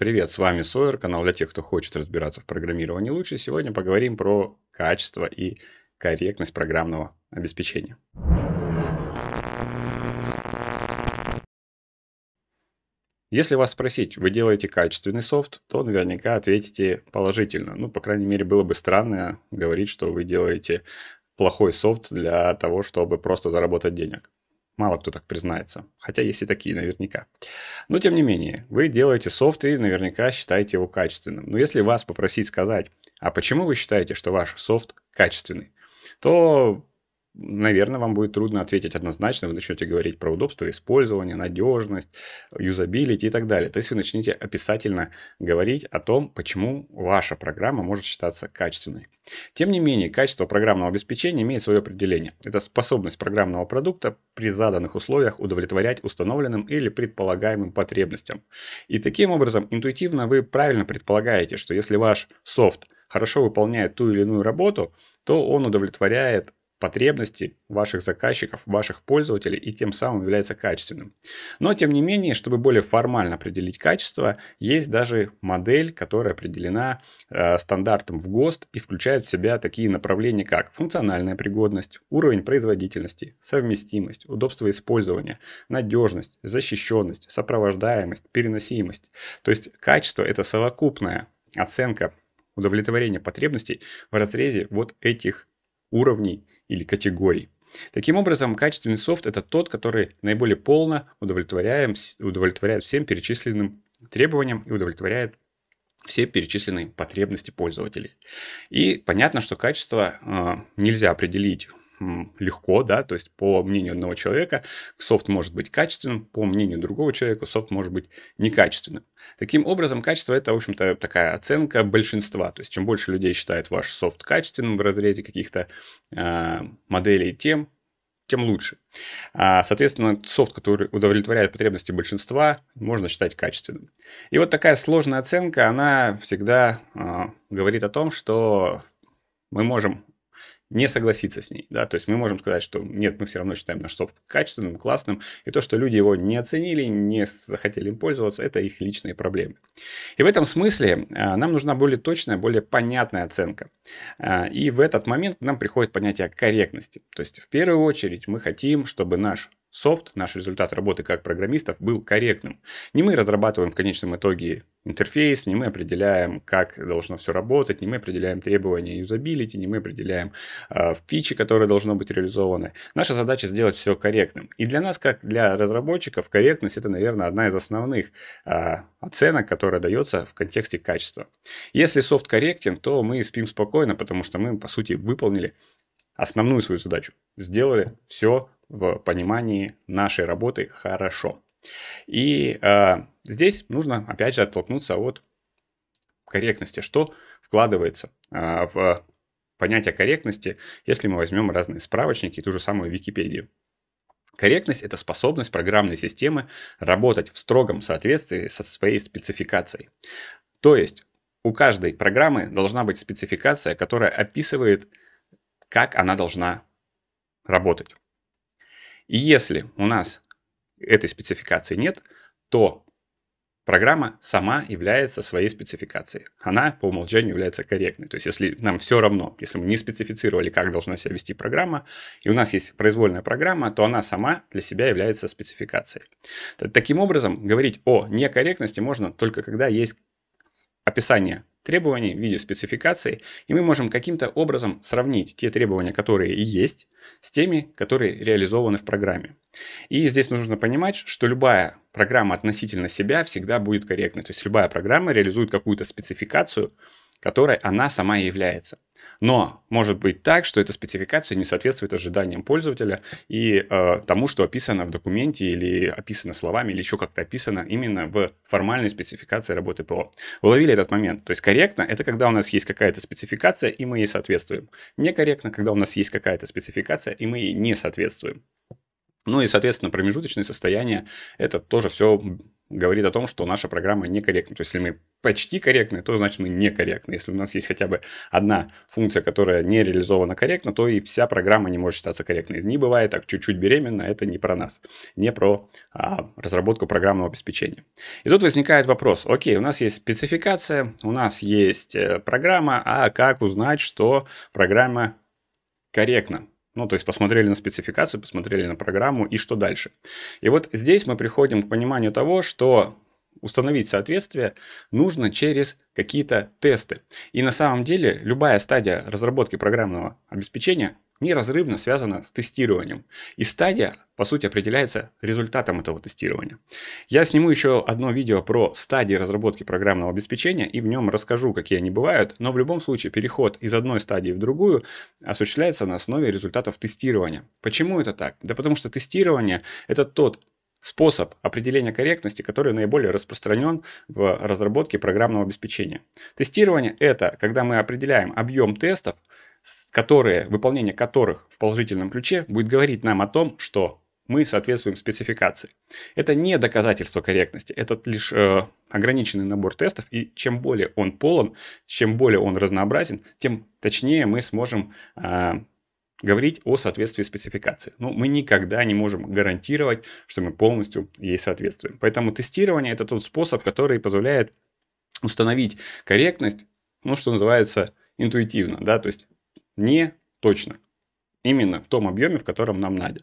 Привет, с вами Сойер, канал для тех, кто хочет разбираться в программировании лучше. Сегодня поговорим про качество и корректность программного обеспечения. Если вас спросить, вы делаете качественный софт, то наверняка ответите положительно. Ну, по крайней мере, было бы странно говорить, что вы делаете плохой софт для того, чтобы просто заработать денег. Мало кто так признается, хотя есть и такие наверняка. Но тем не менее, вы делаете софт и наверняка считаете его качественным. Но если вас попросить сказать, а почему вы считаете, что ваш софт качественный, то наверное, вам будет трудно ответить однозначно. Вы начнете говорить про удобство использования, надежность, юзабилити и так далее. То есть вы начнете описательно говорить о том, почему ваша программа может считаться качественной. Тем не менее, качество программного обеспечения имеет свое определение. Это способность программного продукта при заданных условиях удовлетворять установленным или предполагаемым потребностям. И таким образом, интуитивно вы правильно предполагаете, что если ваш софт хорошо выполняет ту или иную работу, то он удовлетворяет потребности ваших заказчиков, ваших пользователей и тем самым является качественным. Но тем не менее, чтобы более формально определить качество, есть даже модель, которая определена э, стандартом в ГОСТ и включает в себя такие направления, как функциональная пригодность, уровень производительности, совместимость, удобство использования, надежность, защищенность, сопровождаемость, переносимость. То есть качество это совокупная оценка удовлетворения потребностей в разрезе вот этих уровней или категорий. Таким образом, качественный софт – это тот, который наиболее полно удовлетворяет, всем перечисленным требованиям и удовлетворяет все перечисленные потребности пользователей. И понятно, что качество э, нельзя определить легко, да, то есть по мнению одного человека софт может быть качественным, по мнению другого человека софт может быть некачественным. Таким образом, качество это, в общем-то, такая оценка большинства, то есть чем больше людей считают ваш софт качественным в разрезе каких-то э, моделей, тем тем лучше. А, соответственно, софт, который удовлетворяет потребности большинства, можно считать качественным. И вот такая сложная оценка, она всегда а, говорит о том, что мы можем не согласиться с ней. Да? То есть мы можем сказать, что нет, мы все равно считаем наш софт качественным, классным, и то, что люди его не оценили, не захотели им пользоваться, это их личные проблемы. И в этом смысле а, нам нужна более точная, более понятная оценка. А, и в этот момент к нам приходит понятие корректности. То есть в первую очередь мы хотим, чтобы наш софт, наш результат работы как программистов, был корректным. Не мы разрабатываем в конечном итоге интерфейс, не мы определяем, как должно все работать, не мы определяем требования юзабилити, не мы определяем э, фичи, которые должно быть реализованы. Наша задача сделать все корректным. И для нас, как для разработчиков, корректность это, наверное, одна из основных э, оценок, которая дается в контексте качества. Если софт корректен, то мы спим спокойно, потому что мы, по сути, выполнили основную свою задачу. Сделали все в понимании нашей работы хорошо. И э, здесь нужно, опять же, оттолкнуться от корректности, что вкладывается э, в понятие корректности, если мы возьмем разные справочники и ту же самую Википедию. Корректность – это способность программной системы работать в строгом соответствии со своей спецификацией. То есть у каждой программы должна быть спецификация, которая описывает, как она должна работать. И если у нас этой спецификации нет, то программа сама является своей спецификацией. Она по умолчанию является корректной. То есть если нам все равно, если мы не специфицировали, как должна себя вести программа, и у нас есть произвольная программа, то она сама для себя является спецификацией. Таким образом, говорить о некорректности можно только когда есть описание требований в виде спецификации, и мы можем каким-то образом сравнить те требования, которые есть, с теми, которые реализованы в программе. И здесь нужно понимать, что любая программа относительно себя всегда будет корректной. То есть любая программа реализует какую-то спецификацию, которой она сама и является. Но может быть так, что эта спецификация не соответствует ожиданиям пользователя и э, тому, что описано в документе или описано словами, или еще как-то описано именно в формальной спецификации работы ПО. Уловили этот момент. То есть корректно – это когда у нас есть какая-то спецификация, и мы ей соответствуем. Некорректно – когда у нас есть какая-то спецификация, и мы ей не соответствуем. Ну и, соответственно, промежуточные состояния – это тоже все говорит о том, что наша программа некорректна. То есть, если мы почти корректны, то значит мы некорректны. Если у нас есть хотя бы одна функция, которая не реализована корректно, то и вся программа не может считаться корректной. Не бывает так, чуть-чуть беременна, это не про нас, не про а, разработку программного обеспечения. И тут возникает вопрос, окей, у нас есть спецификация, у нас есть э, программа, а как узнать, что программа корректна? Ну, то есть посмотрели на спецификацию, посмотрели на программу и что дальше. И вот здесь мы приходим к пониманию того, что установить соответствие нужно через какие-то тесты. И на самом деле любая стадия разработки программного обеспечения неразрывно связана с тестированием. И стадия, по сути, определяется результатом этого тестирования. Я сниму еще одно видео про стадии разработки программного обеспечения и в нем расскажу, какие они бывают, но в любом случае переход из одной стадии в другую осуществляется на основе результатов тестирования. Почему это так? Да потому что тестирование – это тот способ определения корректности, который наиболее распространен в разработке программного обеспечения. Тестирование – это когда мы определяем объем тестов, которые, выполнение которых в положительном ключе будет говорить нам о том, что мы соответствуем спецификации. Это не доказательство корректности, это лишь э, ограниченный набор тестов, и чем более он полон, чем более он разнообразен, тем точнее мы сможем э, говорить о соответствии спецификации. Но ну, мы никогда не можем гарантировать, что мы полностью ей соответствуем. Поэтому тестирование – это тот способ, который позволяет установить корректность, ну, что называется, интуитивно, да, то есть не точно. Именно в том объеме, в котором нам надо.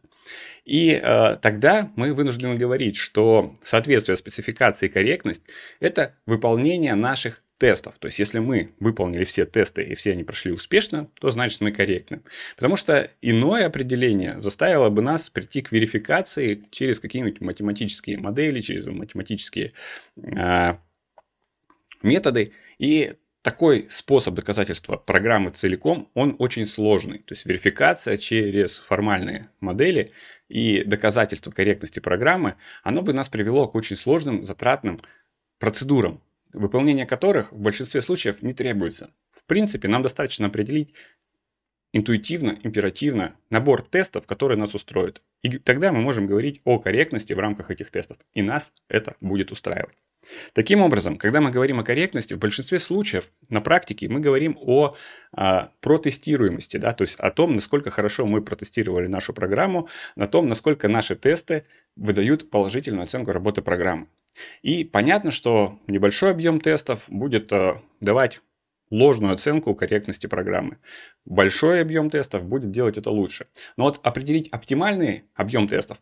И э, тогда мы вынуждены говорить, что соответствие спецификации и корректность – это выполнение наших тестов. То есть, если мы выполнили все тесты и все они прошли успешно, то значит мы корректны. Потому что иное определение заставило бы нас прийти к верификации через какие-нибудь математические модели, через математические э, методы. И такой способ доказательства программы целиком, он очень сложный. То есть верификация через формальные модели и доказательство корректности программы, оно бы нас привело к очень сложным, затратным процедурам, выполнение которых в большинстве случаев не требуется. В принципе, нам достаточно определить интуитивно, императивно набор тестов, которые нас устроят. И тогда мы можем говорить о корректности в рамках этих тестов. И нас это будет устраивать. Таким образом, когда мы говорим о корректности, в большинстве случаев на практике мы говорим о, о а, протестируемости, да, то есть о том, насколько хорошо мы протестировали нашу программу, на том, насколько наши тесты выдают положительную оценку работы программы. И понятно, что небольшой объем тестов будет а, давать ложную оценку корректности программы. Большой объем тестов будет делать это лучше. Но вот определить оптимальный объем тестов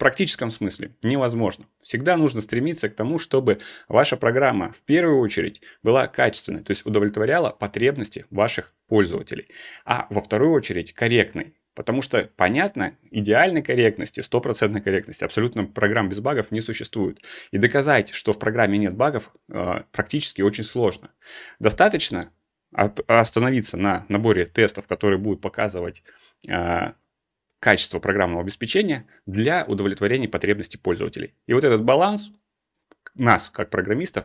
практическом смысле невозможно. Всегда нужно стремиться к тому, чтобы ваша программа в первую очередь была качественной, то есть удовлетворяла потребности ваших пользователей, а во вторую очередь корректной. Потому что, понятно, идеальной корректности, стопроцентной корректности, абсолютно программ без багов не существует. И доказать, что в программе нет багов, э, практически очень сложно. Достаточно остановиться на наборе тестов, которые будут показывать э, качество программного обеспечения для удовлетворения потребностей пользователей. И вот этот баланс нас, как программистов,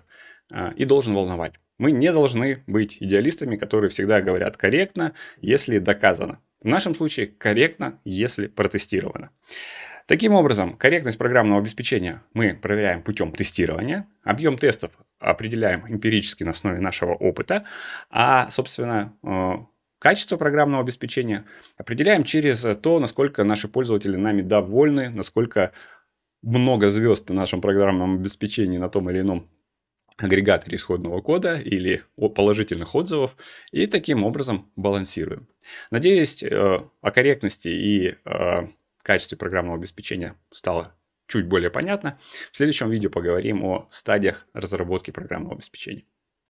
а, и должен волновать. Мы не должны быть идеалистами, которые всегда говорят корректно, если доказано. В нашем случае корректно, если протестировано. Таким образом, корректность программного обеспечения мы проверяем путем тестирования, объем тестов определяем эмпирически на основе нашего опыта, а, собственно, э, Качество программного обеспечения определяем через э, то, насколько наши пользователи нами довольны, насколько много звезд в нашем программном обеспечении на том или ином агрегаторе исходного кода или положительных отзывов и таким образом балансируем. Надеюсь, э, о корректности и э, качестве программного обеспечения стало чуть более понятно. В следующем видео поговорим о стадиях разработки программного обеспечения.